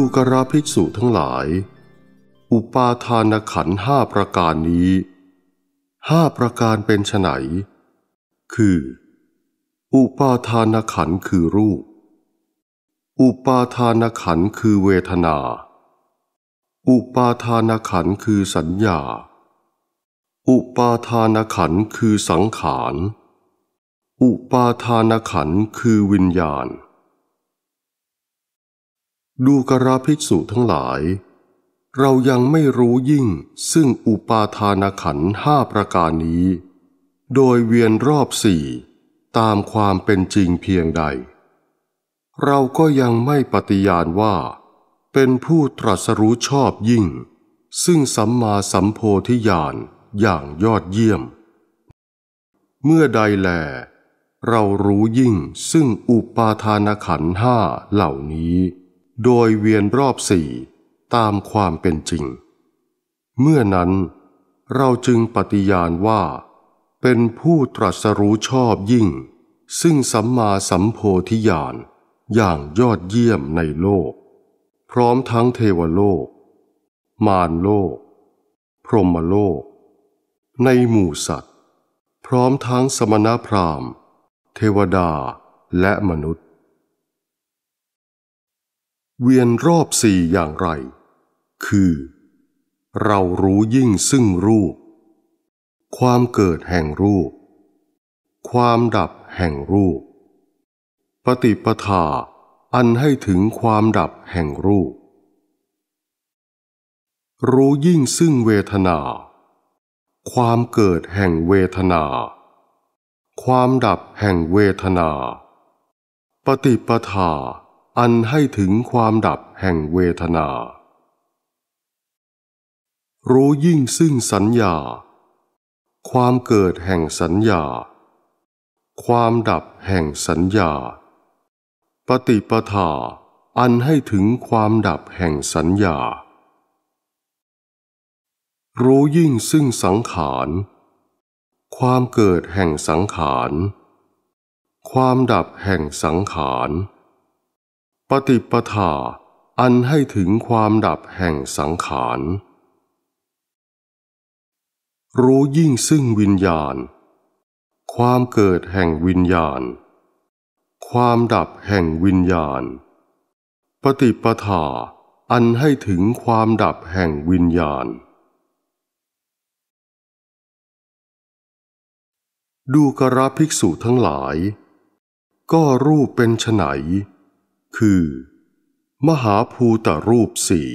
ูกราภิกษุทั้งหลาย อุปาทานขันห้าประการนี้ ห้าประการเป็นไฉนคือ อุปาทานขันคือรูป อุปาทานขันคือเวทนา อุปาทานขันคือสัญญา อุปาทานขันคือสังขาร อุปาทานขันคือวิญญาณดูกราภิกษุทั้งหลาย เรายังไม่รู้ยิ่งซึ่งอุปาทานขันห้าประการนี้ โดยเวียนรอบสี่ตามความเป็นจริงเพียงใด เราก็ยังไม่ปฏิญาณว่า เป็นผู้ตรัสรู้ชอบยิ่ง ซึ่งสัมมาสัมโพธิญาณอย่างยอดเยี่ยม เมื่อใดแล เรารู้ยิ่งซึ่งอุปาทานขันห้าเหล่านี้โดยเวียนรอบสี่ตามความเป็นจริง เมื่อนั้นเราจึงปฏิญาณว่า เป็นผู้ตรัสรู้ชอบยิ่ง ซึ่งสัมมาสัมโพธิญาณอย่างยอดเยี่ยมในโลก พร้อมทั้งเทวโลก มารโลก พรหมโลก ในหมู่สัตว์ พร้อมทั้งสมณพราหมณ์ เทวดาและมนุษย์เวียนรอบสี่อย่างไร คือ เรารู้ยิ่งซึ่งรูป ความเกิดแห่งรูป ความดับแห่งรูป ปฏิปทา อันให้ถึงความดับแห่งรูป รู้ยิ่งซึ่งเวทนา ความเกิดแห่งเวทนา ความดับแห่งเวทนา ปฏิปทาอันให้ถึงความดับแห่งเวทนา รู้ยิ่งซึ่งสัญญา ความเกิดแห่งสัญญา ความดับแห่งสัญญา ปฏิปทา อันให้ถึงความดับแห่งสัญญา รู้ยิ่งซึ่งสังขาร ความเกิดแห่งสังขาร ความดับแห่งสังขารปฏิปทาอันให้ถึงความดับแห่งสังขารรู้ยิ่งซึ่งวิญญาณ ความเกิดแห่งวิญญาณ ความดับแห่งวิญญาณ ปฏิปทา อันให้ถึงความดับแห่งวิญญาณ ดูกระภิกษุทั้งหลาย ก็รูปเป็นไฉนคือ มหาภูตรูปสี่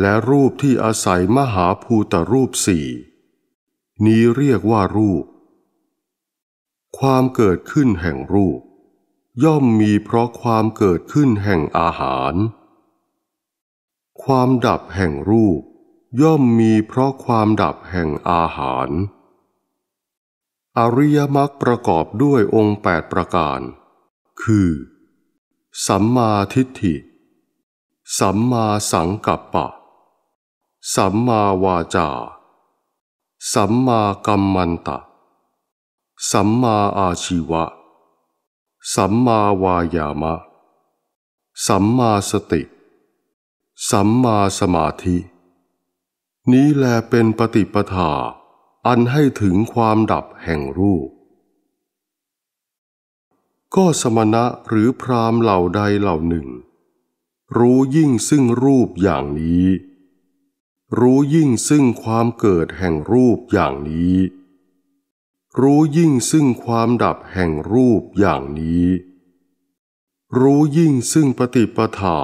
และรูปที่อาศัยมหาภูตรูปสี่นี้เรียกว่ารูป ความเกิดขึ้นแห่งรูป ย่อมมีเพราะความเกิดขึ้นแห่งอาหาร ความดับแห่งรูป ย่อมมีเพราะความดับแห่งอาหารอริยมรรคประกอบด้วยองค์แปดประการ คือสัมมาทิฏฐิ สัมมาสังกัปปะ สัมมาวาจา สัมมากัมมันตะ สัมมาอาชีวะ สัมมาวายามะ สัมมาสติ สัมมาสมาธิ นี้แลเป็นปฏิปทา อันให้ถึงความดับแห่งรูปก็สมณะหรือพรามเหล่าใดเหล่าหนึ่ง รู้ยิ่งซึ่งรูปอย่างนี้ รู้ยิ่งซึ่งความเกิดแห่งรูปอย่างนี้ รู้ยิ่งซึ่งความดับแห่งรูปอย่างนี้ รู้ยิ่งซึ่งปฏิปทา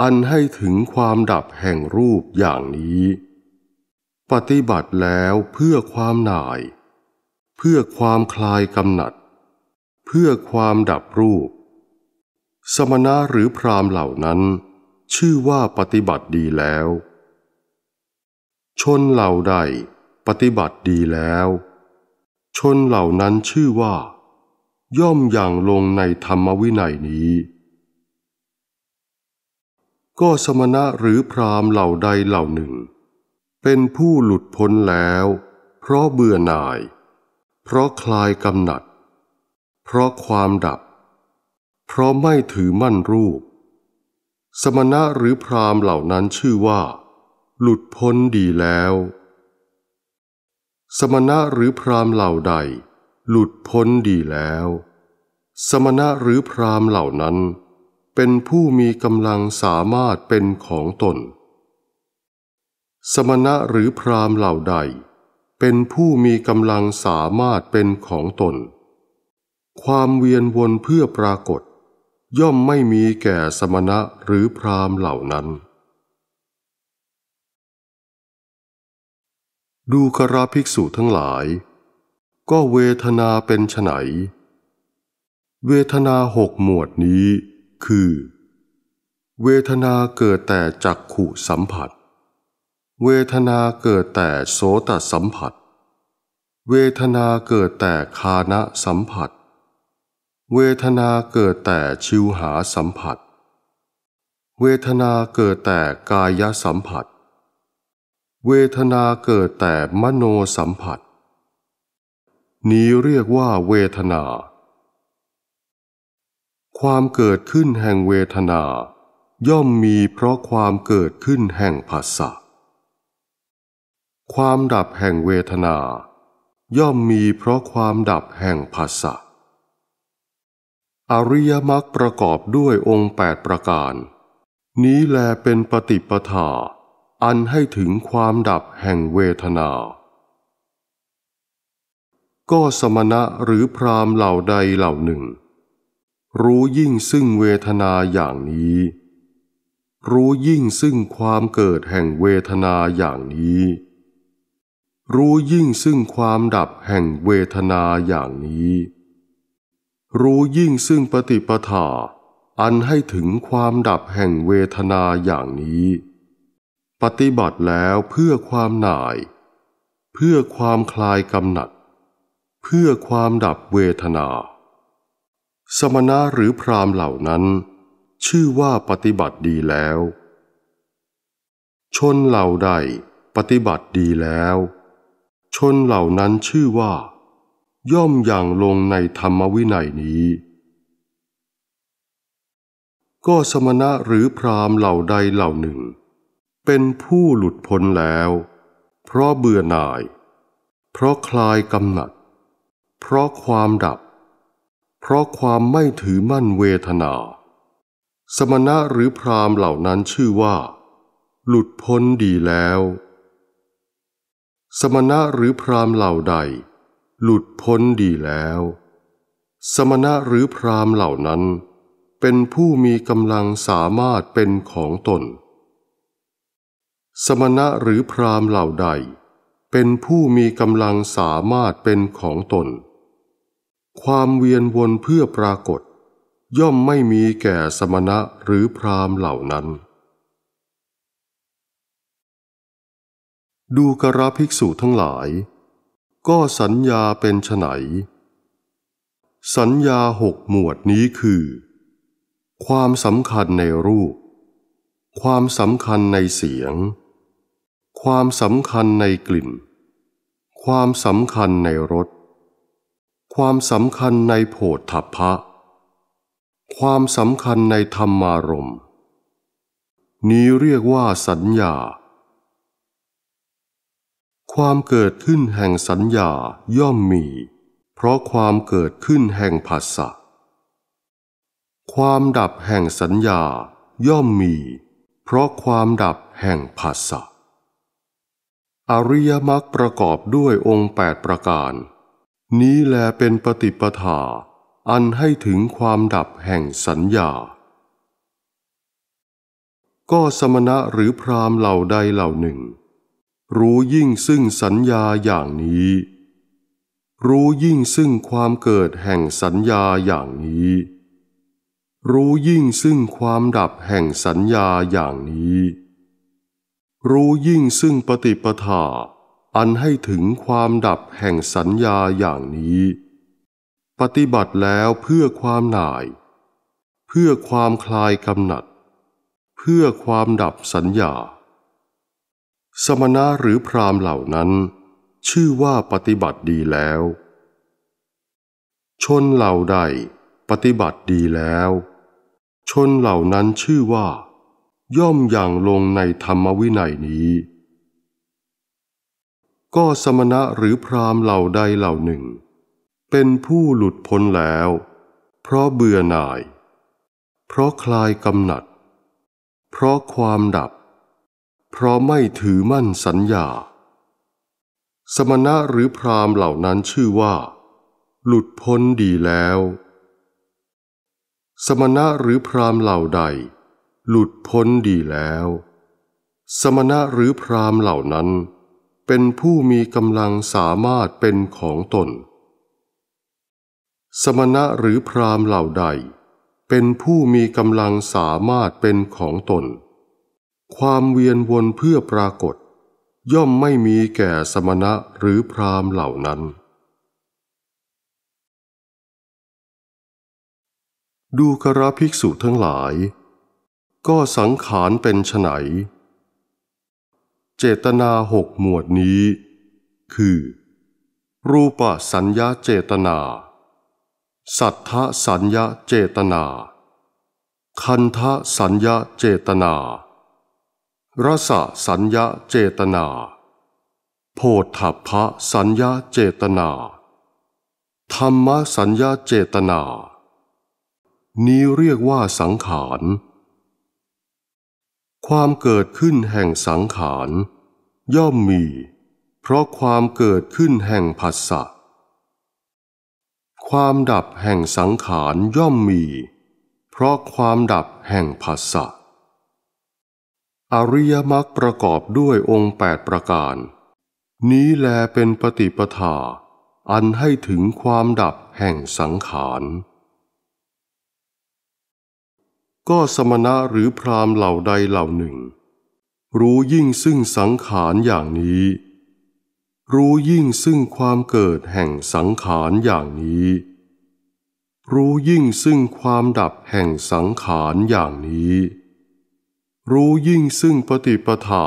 อันให้ถึงความดับแห่งรูปอย่างนี้ ปฏิบัติแล้วเพื่อความหน่าย เพื่อความคลายกำหนัดพื่อความดับรูป สมณะหรือพรามเหล่านั้น ชื่อว่าปฏิบัติดีแล้ว ชนเหล่าใดปฏิบัติดีแล้ว ชนเหล่านั้นชื่อว่า ย่อมอย่างลงในธรรมวินัยนี้ ก็สมณะหรือพรามเหล่าใดเหล่าหนึ่ง เป็นผู้หลุดพ้นแล้ว เพราะเบื่อหน่าย เพราะคลายกำหนัดเพราะความดับ เพราะไม่ถือมั่นรูป สมณะหรือพรามเหล่านั้นชื่อว่าหลุดพ้นดีแล้ว สมณะหรือพรามเหล่าใด หลุดพ้นดีแล้ว สมณะหรือพรามเหล่านั้นเป็นผู้มีกำลังสามารถเป็นของตน สมณะหรือพรามเหล่าใด เป็นผู้มีกำลังสามารถเป็นของตนความเวียนวนเพื่อปรากฏย่อมไม่มีแก่สมณะหรือพราหมเหล่านั้น ดูกราภิกษุทั้งหลายก็เวทนาเป็นไนเวทนาหกหมวดนี้คือ เวทนาเกิดแต่จักขุสัมผัส เวทนาเกิดแต่โสตสัมผัส เวทนาเกิดแต่คานะสัมผัสเวทนาเกิดแต่ชิวหาสัมผัส เวทนาเกิดแต่กายสัมผัส เวทนาเกิดแต่มโนสัมผัส นี้เรียกว่าเวทนา ความเกิดขึ้นแห่งเวทนาย่อมมีเพราะความเกิดขึ้นแห่งภาษะความดับแห่งเวทนา ย่อมมีเพราะความดับแห่งภาษาอริยมรรคประกอบด้วยองค์แปดประการ นี้แลเป็นปฏิปทา อันให้ถึงความดับแห่งเวทนา ก็สมณะหรือพรามเหล่าใดเหล่าหนึ่ง รู้ยิ่งซึ่งเวทนาอย่างนี้ รู้ยิ่งซึ่งความเกิดแห่งเวทนาอย่างนี้ รู้ยิ่งซึ่งความดับแห่งเวทนาอย่างนี้รู้ยิ่งซึ่งปฏิปทา อันให้ถึงความดับแห่งเวทนาอย่างนี้ ปฏิบัติแล้วเพื่อความหน่าย เพื่อความคลายกำหนัด เพื่อความดับเวทนา สมณะหรือพรามเหล่านั้น ชื่อว่าปฏิบัติดีแล้ว ชนเหล่าใด ปฏิบัติดีแล้ว ชนเหล่านั้นชื่อว่าย่อมอย่างลงในธรรมวินัยนี้ ก็สมณะหรือพรามเหล่าใดเหล่าหนึ่ง เป็นผู้หลุดพ้นแล้ว เพราะเบื่อหน่าย เพราะคลายกำหนัด เพราะความดับ เพราะความไม่ถือมั่นเวทนา สมณะหรือพรามเหล่านั้นชื่อว่า หลุดพ้นดีแล้ว สมณะหรือพรามเหล่าใดหลุดพ้นดีแล้ว สมณะหรือพรามเหล่านั้น เป็นผู้มีกำลังสามารถเป็นของตน สมณะหรือพรามเหล่าใด เป็นผู้มีกำลังสามารถเป็นของตน ความเวียนวนเพื่อปรากฏ ย่อมไม่มีแก่สมณะหรือพรามเหล่านั้น ดูกระภิกษุทั้งหลายก็สัญญาเป็นไฉน สัญญาหกหมวดนี้คือ ความสำคัญในรูป ความสำคัญในเสียง ความสำคัญในกลิ่น ความสำคัญในรส ความสำคัญในโผฏฐัพพะ ความสำคัญในธรรมารมณ์นี้เรียกว่าสัญญาความเกิดขึ้นแห่งสัญญาย่อมมีเพราะความเกิดขึ้นแห่งผัสสะความดับแห่งสัญญาย่อมมีเพราะความดับแห่งผัสสะอริยมรรคประกอบด้วยองค์แปดประการนี้แลเป็นปฏิปทา อันให้ถึงความดับแห่งสัญญา ก็สมณะหรือพรามเหล่าใดเหล่าหนึ่งรู้ยิ่งซึ่งสัญญาอย่างนี้ รู้ยิ่งซึ่งความเกิดแห่งสัญญาอย่างนี้ รู้ยิ่งซึ่งความดับแห่งสัญญาอย่างนี้ รู้ยิ่งซึ่งปฏิปทา อันให้ถึงความดับแห่งสัญญาอย่างนี้ ปฏิบัติแล้วเพื่อความหน่าย เพื่อความคลายกำหนัด เพื่อความดับสัญญาสมณะหรือพรามเหล่านั้นชื่อว่าปฏิบัติดีแล้ว ชนเหล่าใดปฏิบัติดีแล้ว ชนเหล่านั้นชื่อว่าย่อมอย่างลงในธรรมวินัยนี้ ก็สมณะหรือพรามเหล่าใดเหล่าหนึ่ง เป็นผู้หลุดพ้นแล้ว เพราะเบื่อหน่ายเพราะคลายกำหนัด เพราะความดับเพราะไม่ถือมั่นสัญญา สมณะหรือพรามเหล่านั้นชื่อว่า หลุดพ้นดีแล้ว สมณะหรือพรามเหล่าใด หลุดพ้นดีแล้ว สมณะหรือพรามเหล่านั้น เป็นผู้มีกำลังสามารถเป็นของตน สมณะหรือพรามเหล่าใด เป็นผู้มีกำลังสามารถเป็นของตนความเวียนวนเพื่อปรากฏย่อมไม่มีแก่สมณะหรือพรามเหล่านั้น ดูกระภิกษุทั้งหลาย ก็สังขารเป็นไฉนเจตนาหกหมวดนี้ คือ รูปสัญญาเจตนา สัทธสัญญาเจตนา คันธะสัญญาเจตนารสสัญญาเจตนาโพธพะสัญญาเจตนา ธรรมสัญญาเจตนา นี้เรียกว่าสังขาร ความเกิดขึ้นแห่งสังขารย่อมมี เพราะความเกิดขึ้นแห่งผัสสะความดับแห่งสังขารย่อมมี เพราะความดับแห่งผัสสะอริยมรรคประกอบด้วยองค์แปดประการ นี้แลเป็นปฏิปทา อันให้ถึงความดับแห่งสังขาร ก็สมณะหรือพรามเหล่าใดเหล่าหนึ่ง รู้ยิ่งซึ่งสังขารอย่างนี้ รู้ยิ่งซึ่งความเกิดแห่งสังขารอย่างนี้ รู้ยิ่งซึ่งความดับแห่งสังขารอย่างนี้รู้ยิ่งซึ่งปฏิปทา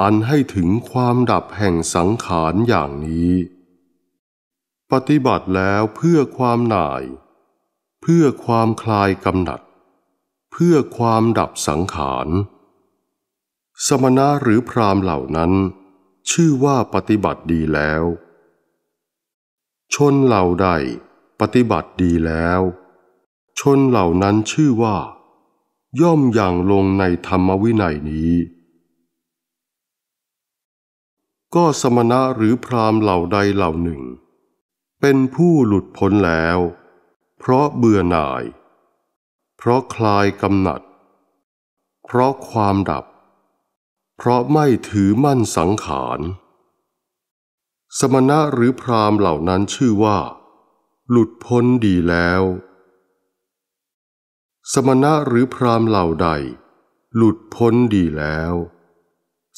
อันให้ถึงความดับแห่งสังขารอย่างนี้ ปฏิบัติแล้วเพื่อความหน่าย เพื่อความคลายกำหนัด เพื่อความดับสังขาร สมณะหรือพรามเหล่านั้น ชื่อว่าปฏิบัติดีแล้ว ชนเหล่าใดปฏิบัติดีแล้ว ชนเหล่านั้นชื่อว่าย่อมอย่างลงในธรรมวินัยนี้ ก็สมณะหรือพรามเหล่าใดเหล่าหนึ่ง เป็นผู้หลุดพ้นแล้ว เพราะเบื่อหน่าย เพราะคลายกำหนัด เพราะความดับ เพราะไม่ถือมั่นสังขารสมณะหรือพรามเหล่านั้นชื่อว่า หลุดพ้นดีแล้วสมณะหรือพรามเหล่าใด หลุดพ้นดีแล้ว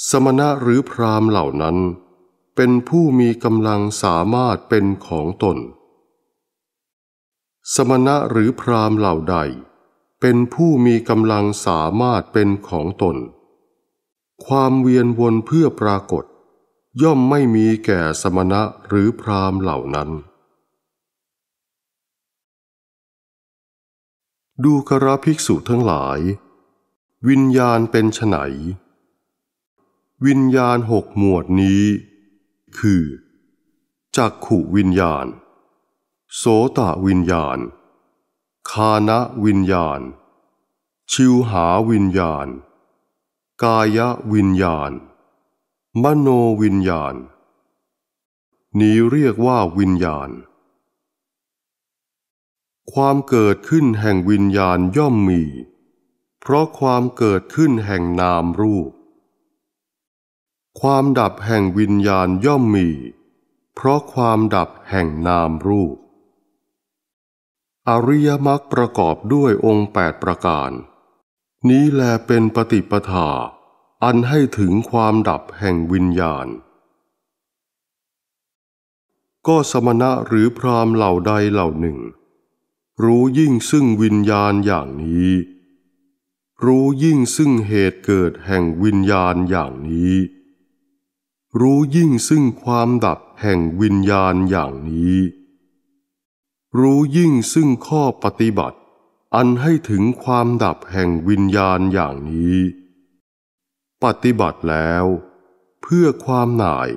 สมณะหรือพรามเหล่านั้น เป็นผู้มีกำลังสามารถเป็นของตน สมณะหรือพรามเหล่าใด เป็นผู้มีกำลังสามารถเป็นของตน ความเวียนวนเพื่อปรากฏย่อมไม่มีแก่สมณะหรือพรามเหล่านั้นดูกระภิกษุทั้งหลาย วิญญาณเป็นไฉนวิญญาณหกหมวดนี้ คือ จักขุวิญญาณ โสตะวิญญาณ คานะวิญญาณ ชิวหาวิญญาณ กายวิญญาณ มโนวิญญาณ นี้เรียกว่าวิญญาณความเกิดขึ้นแห่งวิญญาณย่อมมี เพราะความเกิดขึ้นแห่งนามรูป ความดับแห่งวิญญาณย่อมมี เพราะความดับแห่งนามรูป อริยมรรคประกอบด้วยองค์แปดประการ นี้แลเป็นปฏิปทา อันให้ถึงความดับแห่งวิญญาณ ก็สมณะหรือพรามเหล่าใดเหล่าหนึ่งรู้ยิ่งซึ่งวิญญาณอย่างนี้ รู้ยิ่งซึ่งเหตุเกิดแห่งวิญญาณอย่างนี้ รู้ยิ่งซึ่งความดับแห่งวิญญาณอย่างนี้ รู้ยิ่งซึ่งข้อปฏิบัติ อันให้ถึงความดับแห่งวิญญาณอย่างนี้ ปฏิบัติแล้ว เพื่อความหน่าย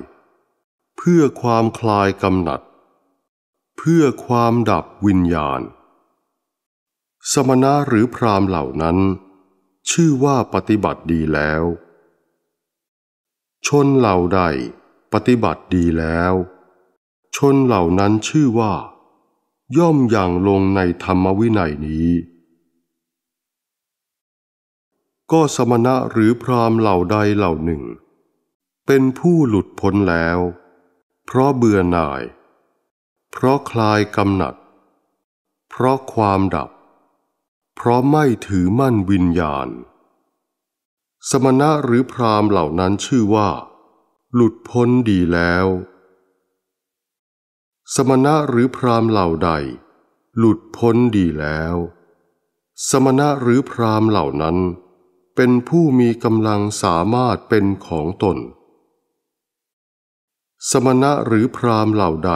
เพื่อความคลายกำหนัด เพื่อความดับวิญญาณสมณะหรือพรามเหล่านั้น ชื่อว่าปฏิบัติดีแล้ว ชนเหล่าใดปฏิบัติดีแล้ว ชนเหล่านั้นชื่อว่า ย่อมอย่างลงในธรรมวินัยนี้ ก็สมณะหรือพรามเหล่าใดเหล่าหนึ่ง เป็นผู้หลุดพ้นแล้ว เพราะเบื่อหน่าย เพราะคลายกำหนัด เพราะความดับเพราะไม่ถือมั่นวิญญาณ สมณะหรือพรามเหล่านั้นชื่อว่า หลุดพ้นดีแล้ว สมณะหรือพรามเหล่าใด หลุดพ้นดีแล้ว สมณะหรือพรามเหล่านั้น เป็นผู้มีกำลังสามารถเป็นของตน สมณะหรือพรามเหล่าใด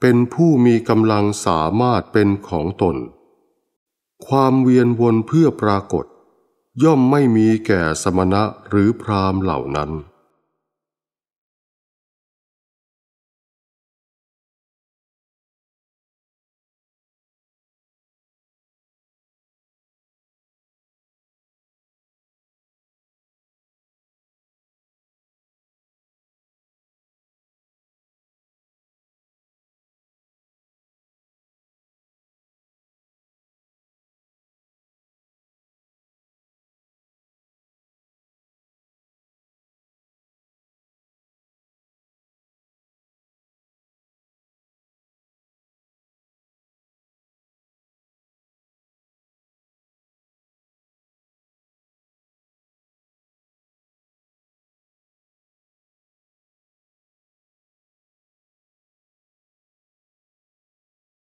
เป็นผู้มีกำลังสามารถเป็นของตนความเวียนวนเพื่อปรากฏ ย่อมไม่มีแก่สมณะหรือพราหมณ์เหล่านั้น